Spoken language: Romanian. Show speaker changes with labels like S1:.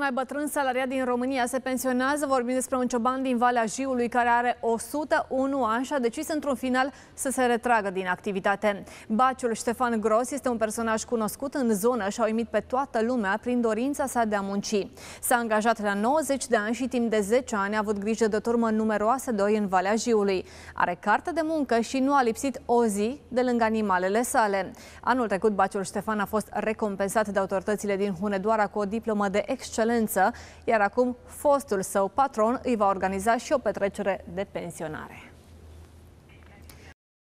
S1: mai bătrân salariat din România se pensionează. Vorbim despre un cioban din Valea Jiului care are 101 ani și a decis într-un final să se retragă din activitate. Baciul Ștefan Gros este un personaj cunoscut în zonă și a uimit pe toată lumea prin dorința sa de a munci. S-a angajat la 90 de ani și timp de 10 ani a avut grijă de turmă numeroasă de oi în Valea Jiului. Are carte de muncă și nu a lipsit o zi de lângă animalele sale. Anul trecut, Baciul Ștefan a fost recompensat de autoritățile din Hunedoara cu o diplomă de excelență valență, iar acum fostul său patron îi va organiza și o petrecere de pensionare.